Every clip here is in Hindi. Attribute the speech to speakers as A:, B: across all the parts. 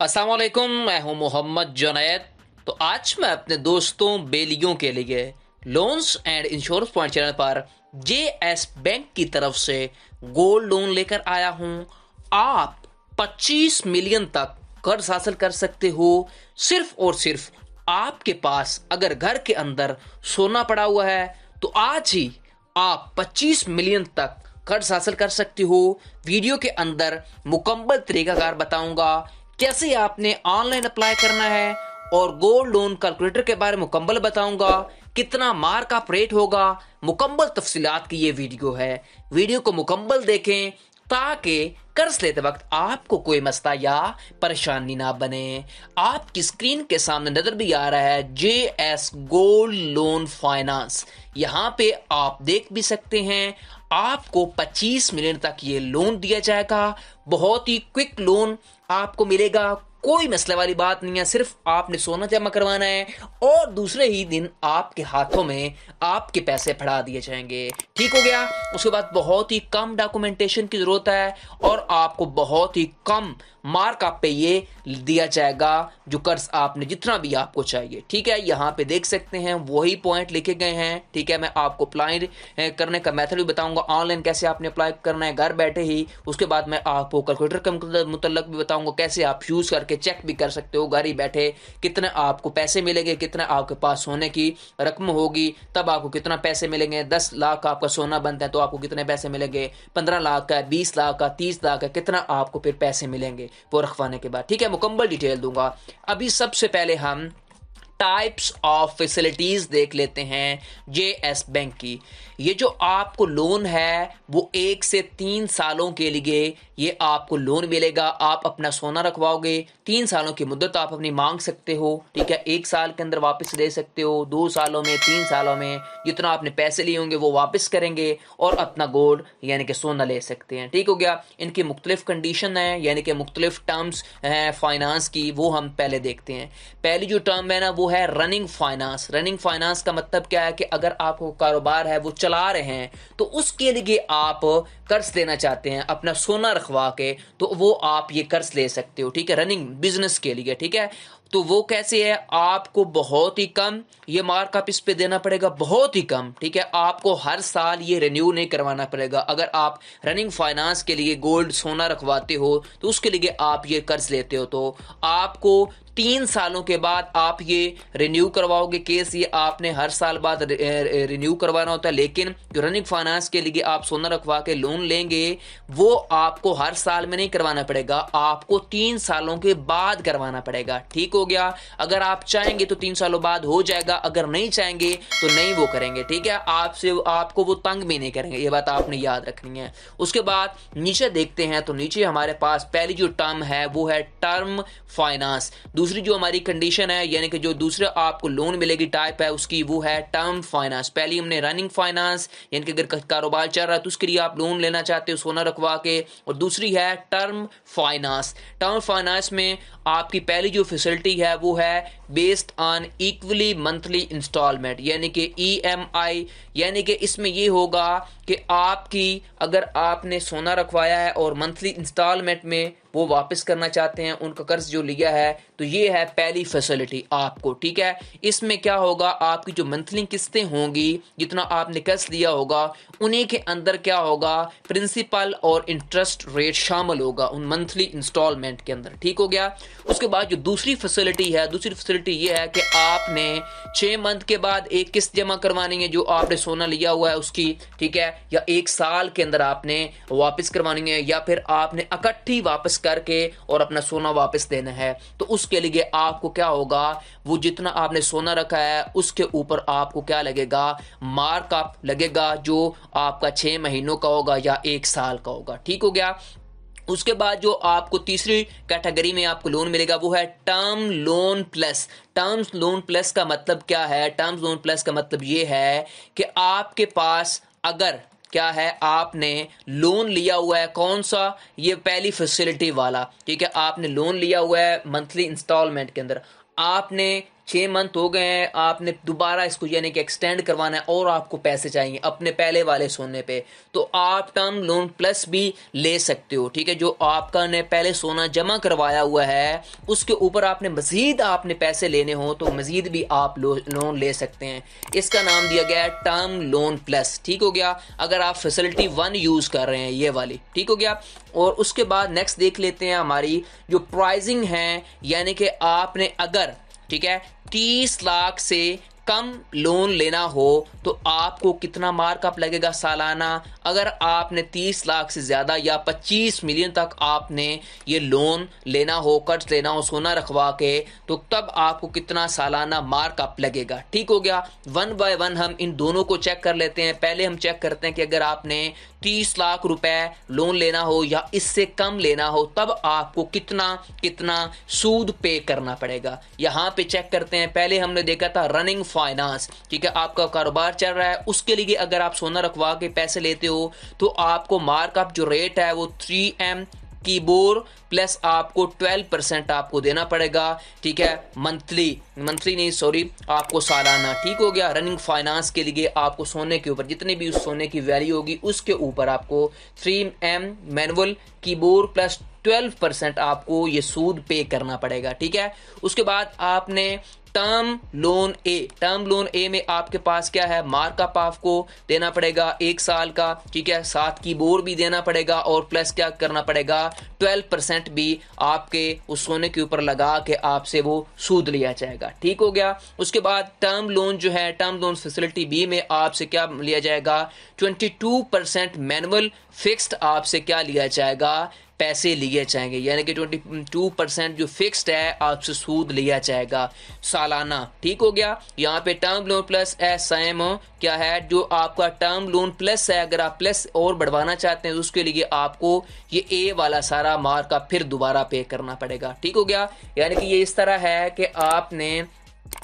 A: असलकुम मैं हूं मोहम्मद जुनैद तो आज मैं अपने दोस्तों बेलियों के लिए loans and insurance point channel पर जे एस बैंक की तरफ से गोल्ड लोन लेकर आया हूं आप 25 मिलियन तक कर्ज हासिल कर सकते हो सिर्फ और सिर्फ आपके पास अगर घर के अंदर सोना पड़ा हुआ है तो आज ही आप 25 मिलियन तक कर्ज हासिल कर सकते हो वीडियो के अंदर मुकम्मल तरीकाकार बताऊंगा कैसे आपने ऑनलाइन अप्लाई करना है और गोल्ड लोन कैलकुलेटर के बारे में मुकम्मल बताऊंगा कितना मार्क का रेट होगा मुकम्मल तफसीत की ये वीडियो है वीडियो को मुकम्मल देखें ताकि कर्ज लेते वक्त आपको कोई मसला या परेशानी ना बने आपकी स्क्रीन के सामने नजर भी आ रहा है J S gold loan finance यहाँ पे आप देख भी सकते हैं आपको 25 मिलियन तक ये लोन दिया जाएगा बहुत ही क्विक लोन आपको मिलेगा कोई मसले वाली बात नहीं है सिर्फ आपने सोना जमा करवाना है और दूसरे ही दिन आपके हाथों में आपके पैसे फड़ा दिए जाएंगे ठीक हो गया उसके बाद बहुत ही कम डॉक्यूमेंटेशन की ज़रूरत है और आपको बहुत ही कम मार्कअप पे ये दिया जाएगा जो कर्ज आपने जितना भी आपको चाहिए ठीक है यहाँ पे देख सकते हैं वही पॉइंट लिखे गए हैं ठीक है मैं आपको अप्लाई करने का मेथड भी बताऊंगा ऑनलाइन कैसे आपने अप्लाई करना है घर बैठे ही उसके बाद मैं आपको कैलकुलेटर के मुतल भी बताऊंगा कैसे आप यूज़ कर करके चेक भी कर सकते हो गाड़ी बैठे कितने आपको पैसे मिलेंगे कितना आपके पास सोने की रकम होगी तब आपको कितना पैसे मिलेंगे दस लाख आपका सोना बनता है तो आपको कितने पैसे मिलेंगे पंद्रह लाख का बीस लाख का तीस लाख का कितना आपको फिर पैसे मिलेंगे वो रखवाने के बाद ठीक है मुकम्मल डिटेल दूंगा अभी सबसे पहले हम टाइप्स ऑफ फैसिलिटीज देख लेते हैं जे एस बैंक की ये जो आपको लोन है वो एक से तीन सालों के लिए ये आपको लोन मिलेगा आप अपना सोना रखवाओगे तीन सालों की मुद्दत आप अपनी मांग सकते हो ठीक है एक साल के अंदर वापस दे सकते हो दो सालों में तीन सालों में जितना आपने पैसे लिए होंगे वो वापस करेंगे और अपना गोल्ड यानी कि सोना ले सकते हैं ठीक हो गया इनकी मुख्तलिफ कंडीशन है यानी कि मुख्तलिफ टर्म्स हैं फाइनेंस की वो हम पहले देखते हैं पहली जो टर्म है ना वो है रनिंग फाइनेंस रनिंग फाइनेंस का मतलब क्या है कि अगर आपको कारोबार है वो चला रहे हैं तो उसके लिए आप कर्ज लेना चाहते हैं अपना सोना रखवा के तो वो आप ये कर्ज ले सकते हो ठीक है रनिंग बिजनेस के लिए ठीक है तो वो कैसे है आपको बहुत ही कम ये मार्कअप इस पे देना पड़ेगा बहुत ही कम ठीक है आपको हर साल ये रिन्यू नहीं करवाना पड़ेगा अगर आप रनिंग फाइनेंस के लिए गोल्ड सोना रखवाते हो तो उसके लिए आप ये कर्ज लेते हो तो आपको तीन सालों के बाद आप ये रिन्यू करवाओगे केस ये आपने हर साल बाद रिन्यू eh, eh, करवाना होता है लेकिन जो रनिंग फाइनेंस के लिए आप सोना रखवा के लोन लेंगे वो आपको हर साल में नहीं करवाना पड़ेगा आपको तीन सालों के बाद करवाना पड़ेगा ठीक हो गया अगर आप चाहेंगे तो तीन सालों बाद हो जाएगा अगर नहीं चाहेंगे तो नहीं वो करेंगे ठीक है आपसे आपको वो तंग भी नहीं करेंगे ये बात आपने याद रखनी है उसके बाद नीचे देखते हैं तो नीचे हमारे पास पहली जो टर्म है वो है टर्म फाइनेंस दूसरी दूसरी जो हमारी कंडीशन है यानी कि जो दूसरा आपको लोन मिलेगी टाइप है उसकी वो है टर्म फाइनेंस पहली हमने रनिंग फाइनेंस यानी कि अगर कारोबार चल रहा है तो उसके लिए आप लोन लेना चाहते हो सोना रखवा के और दूसरी है टर्म फाइनेंस टर्म फाइनेंस में आपकी पहली जो फैसिलिटी है वो है based on equally monthly instalment यानी कि ईएमआई e यानी कि इसमें ये होगा कि आपकी अगर आपने सोना रखवाया है और मंथली इंस्टॉलमेंट में वो वापस करना चाहते हैं उनका कर्ज जो लिया है तो ये है पहली फैसिलिटी आपको ठीक है इसमें क्या होगा आपकी जो मंथली किस्तें होंगी जितना आपने कर्ज लिया होगा उन्हीं के अंदर क्या होगा प्रिंसिपल और इंटरेस्ट रेट शामिल होगा उन मंथली इंस्टॉलमेंट के अंदर ठीक हो गया उसके बाद जो दूसरी फैसिलिटी है दूसरी फैसिलिटी ये है कि आपने छः मंथ के बाद एक किस्त जमा करवानी है जो आपने सोना लिया हुआ है उसकी ठीक है या एक साल के अंदर आपने वापस करवानी है या फिर आपने इकट्ठी वापस करके और अपना सोना वापस देना है तो उसके लिए आपको क्या होगा वो जितना आपने सोना रखा है उसके ऊपर आपको क्या लगेगा मार्कअप लगेगा जो आपका छः महीनों का होगा या एक साल का होगा ठीक हो गया उसके बाद जो आपको तीसरी कैटेगरी में आपको लोन मिलेगा वो है term loan plus terms loan plus का मतलब क्या है टर्म्स लोन प्लस का मतलब ये है कि आपके पास अगर क्या है आपने लोन लिया हुआ है कौन सा ये पहली फैसिलिटी वाला ठीक है आपने लोन लिया हुआ है मंथली इंस्टॉलमेंट के अंदर आपने छः मंथ हो गए हैं आपने दोबारा इसको यानी कि एक्सटेंड करवाना है और आपको पैसे चाहिए अपने पहले वाले सोने पे तो आप टर्म लोन प्लस भी ले सकते हो ठीक है जो आपका ने पहले सोना जमा करवाया हुआ है उसके ऊपर आपने मज़ीद आपने पैसे लेने हों तो मज़ीद भी आप लो, लोन ले सकते हैं इसका नाम दिया गया है टर्म लोन प्लस ठीक हो गया अगर आप फैसिलिटी वन यूज़ कर रहे हैं ये वाली ठीक हो गया और उसके बाद नेक्स्ट देख लेते हैं हमारी जो प्राइजिंग है यानी कि आपने अगर ठीक है तीस लाख से कम लोन लेना हो तो आपको कितना मार्कअप लगेगा सालाना अगर आपने 30 लाख से ज़्यादा या 25 मिलियन तक आपने ये लोन लेना हो कर्ज लेना हो सोना रखवा के तो तब आपको कितना सालाना मार्कअप लगेगा ठीक हो गया वन बाय वन हम इन दोनों को चेक कर लेते हैं पहले हम चेक करते हैं कि अगर आपने 30 लाख रुपए लोन लेना हो या इससे कम लेना हो तब आपको कितना कितना सूद पे करना पड़ेगा यहाँ पे चेक करते हैं पहले हमने देखा था रनिंग फाइनेंस ठीक है आपका कारोबार चल रहा है उसके लिए अगर आप सोना रखवा के पैसे लेते हो तो आपको मार्कअप जो रेट है वो थ्री एम कीबोर्ड प्लस आपको 12 परसेंट आपको देना पड़ेगा ठीक है मंथली मंथली नहीं सॉरी आपको सालाना ठीक हो गया रनिंग फाइनेंस के लिए आपको सोने के ऊपर जितने भी उस सोने की वैल्यू होगी उसके ऊपर आपको three M manual keyboard plus twelve percent आपको ये सूद पे करना पड़ेगा ठीक है उसके बाद आपने term loan A term loan A में आपके पास क्या है मार्कअप आपको देना पड़ेगा एक साल का ठीक है साथ की बोर भी देना पड़ेगा और प्लस क्या करना पड़ेगा ट्वेल्व परसेंट भी आपके उस सोने के ऊपर लगा के आपसे वो सूद लिया जाएगा ठीक हो गया उसके बाद टर्म लोन जो है टर्म लोन फैसिलिटी बी में आपसे क्या लिया जाएगा twenty two percent manual fixed आपसे क्या लिया जाएगा पैसे लिए जाएंगे यानी कि ट्वेंटी टू परसेंट जो फिक्स्ड है आपसे सूद लिया जाएगा सालाना ठीक हो गया यहाँ पे term loan plus S M क्या है जो आपका टर्म लोन प्लस है अगर आप प्लस और बढ़वाना चाहते हैं तो उसके लिए आपको ये ए वाला सारा मार्क फिर दोबारा पे करना पड़ेगा ठीक हो गया यानी कि ये इस तरह है कि आपने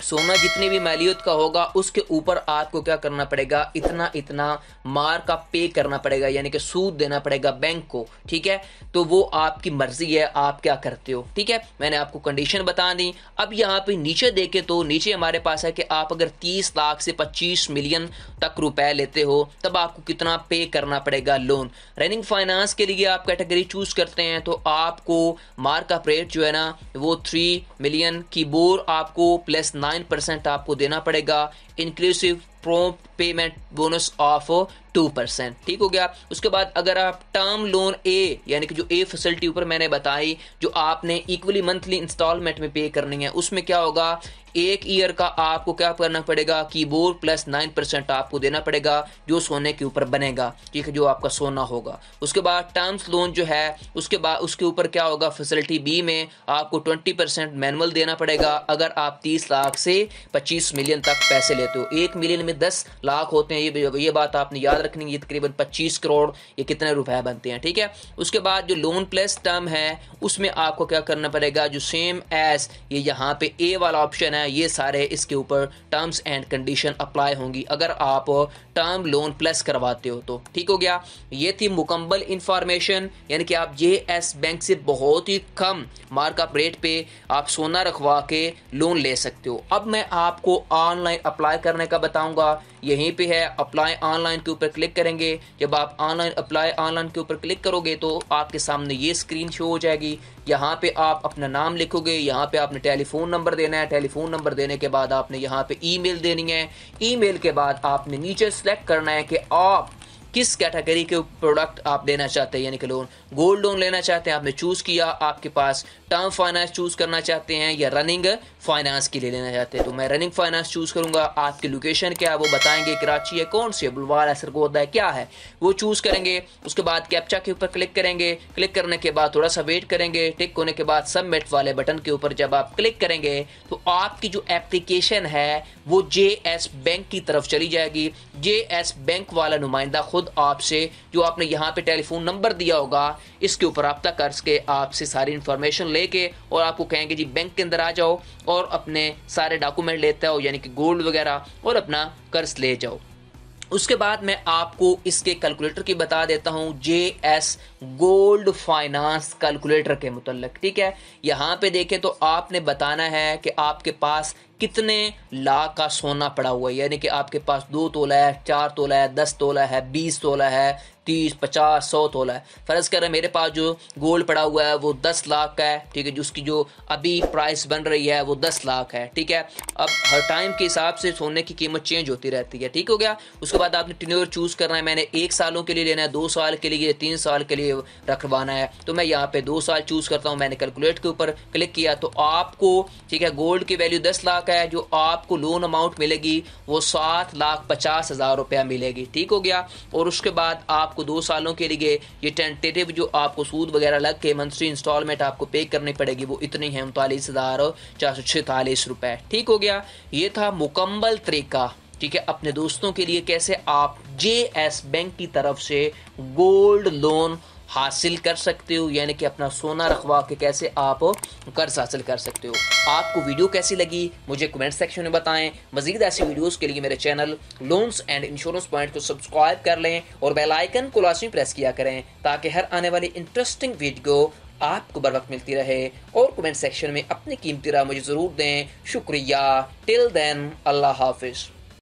A: सोना जितनी भी मालियत का होगा उसके ऊपर आपको क्या करना पड़ेगा इतना इतना मार का पे करना पड़ेगा यानी कि सूद देना पड़ेगा बैंक को ठीक है तो वो आपकी मर्जी है आप क्या करते हो ठीक है मैंने आपको कंडीशन बता दी अब यहाँ पे नीचे देखे तो नीचे हमारे पास है कि आप अगर तीस लाख से पच्चीस मिलियन तक रुपए लेते हो तब आपको कितना पे करना पड़ेगा लोन रनिंग फाइनेंस के लिए आप कैटेगरी चूज करते हैं तो आपको मार्क ऑफ रेट जो है ना वो थ्री मिलियन की बोर आपको प्लस नाइन नाइन परसेंट आपको देना पड़ेगा inclusive pro payment bonus of two percent ठीक हो गया उसके बाद अगर आप टर्म लोन ए यानी कि जो ए फैसिलिटी ऊपर मैंने बताई जो आपने इक्वली मंथली इंस्टॉलमेंट में पे करनी है उसमें क्या होगा एक ईयर का आपको क्या करना पड़ेगा कीबोर्ड प्लस नाइन परसेंट आपको देना पड़ेगा जो सोने के ऊपर बनेगा ठीक है जो आपका सोना होगा उसके बाद टर्म्स लोन जो है उसके बाद उसके ऊपर क्या होगा फैसिलिटी बी में आपको ट्वेंटी परसेंट मैनुअल देना पड़ेगा अगर आप तीस लाख से पच्चीस मिलियन तक पैसे लेते हो एक मिलियन में दस लाख होते हैं ये ये बात आपने याद रखनी है तकरीबन पच्चीस करोड़ ये कितने रुपए बनते हैं ठीक है उसके बाद जो लोन प्लस टर्म है उसमें आपको क्या करना पड़ेगा जो सेम एज ये यहाँ पे ए वाला ऑप्शन है हैं ये सारे इसके ऊपर टर्म्स एंड कंडीशन अप्लाई होंगी अगर आप टर्म लोन प्लस करवाते हो तो ठीक हो गया ये थी मुकम्मल इंफॉर्मेशन यानी कि आप जे एस बैंक से बहुत ही कम मार्कअप रेट पे आप सोना रखवा के लोन ले सकते हो अब मैं आपको ऑनलाइन अप्लाई करने का बताऊंगा यहीं पे है अप्लाई ऑनलाइन के ऊपर क्लिक करेंगे जब आप ऑनलाइन अप्लाई ऑनलाइन के ऊपर क्लिक करोगे तो आपके सामने ये स्क्रीन शो हो जाएगी यहाँ पे आप अपना नाम लिखोगे यहाँ पे आपने टेलीफोन नंबर देना है टेलीफोन नंबर देने के बाद आपने यहाँ पे ईमेल देनी है ईमेल के बाद आपने नीचे सेलेक्ट करना है कि आप किस कैटेगरी के प्रोडक्ट आप लेना चाहते हैं यानी कि लोन गोल्ड लोन लेना चाहते हैं आपने चूज़ किया आपके पास टर्म फाइनेंस चूज़ करना चाहते हैं या रनिंग फाइनेंस के लिए लेना चाहते हैं तो मैं रनिंग फाइनेंस चूज़ करूंगा आपकी लोकेशन क्या है वो बताएंगे कराची है कौन सी है बुलवार है सरगोदा है क्या है वो चूज़ करेंगे उसके बाद कैप्चा के ऊपर क्लिक करेंगे क्लिक करने के बाद थोड़ा सा वेट करेंगे टिक होने के बाद सबमिट वाले बटन के ऊपर जब आप क्लिक करेंगे तो आपकी जो एप्लीकेशन है वो जे बैंक की तरफ चली जाएगी जे बैंक वाला नुमाइंदा खुद खुद आपसे जो आपने यहाँ पे टेलीफोन नंबर दिया होगा इसके ऊपर रबता करके आपसे सारी इन्फॉर्मेशन लेके और आपको कहेंगे जी बैंक के अंदर आ जाओ और अपने सारे डॉक्यूमेंट लेते हो यानी कि गोल्ड वगैरह और अपना कर्ज ले जाओ उसके बाद मैं आपको इसके कैलकुलेटर की बता देता हूँ J S gold finance calculator के मुतल ठीक है यहाँ पे देखें तो आपने बताना है कि आपके पास कितने लाख का सोना पड़ा हुआ है यानी कि आपके पास दो तोला है चार तोला है दस तोला है बीस तोला है तीस पचास सौ तोला है फ़र्ज़ करें मेरे पास जो गोल्ड पड़ा हुआ है वो दस लाख का है ठीक है जो उसकी जो अभी प्राइस बन रही है वो दस लाख है ठीक है अब हर टाइम के हिसाब से सोने की कीमत चेंज होती रहती है ठीक हो गया उसके बाद आपने टिन्योर चूज़ करना है मैंने एक सालों के लिए लेना है दो साल के लिए तीन साल के लिए रखवाना है तो मैं यहाँ पे दो साल चूज़ करता हूँ मैंने कैलकुलेट के ऊपर क्लिक किया तो आपको ठीक है गोल्ड की वैल्यू दस लाख लाख है जो आपको लोन अमाउंट मिलेगी वो सात लाख पचास हज़ार रुपया मिलेगी ठीक हो गया और उसके बाद आपको दो सालों के लिए ये टेंटेटिव जो आपको सूद वगैरह लग के मंथली इंस्टॉलमेंट आपको पे करनी पड़ेगी वो इतनी है उनतालीस हज़ार चार सौ छतालीस रुपये ठीक हो गया ये था मुकम्मल तरीका ठीक है अपने दोस्तों के लिए कैसे आप जे एस बैंक की तरफ से गोल्ड लोन हासिल कर सकते हो यानी कि अपना सोना रखवा के कैसे आप कर्ज हासिल कर सकते हो आपको वीडियो कैसी लगी मुझे कमेंट सेक्शन में बताएं मजीद ऐसी वीडियोज़ के लिए मेरे channel loans and insurance point को सब्सक्राइब कर लें और बेलाइकन को लाजमी प्रेस किया करें ताकि हर आने वाली इंटरेस्टिंग वीडियो आपको बर वक्त मिलती रहे और कमेंट सेक्शन में अपनी कीमती राय मुझे ज़रूर दें शुक्रिया टिल देन अल्लाह हाफिज़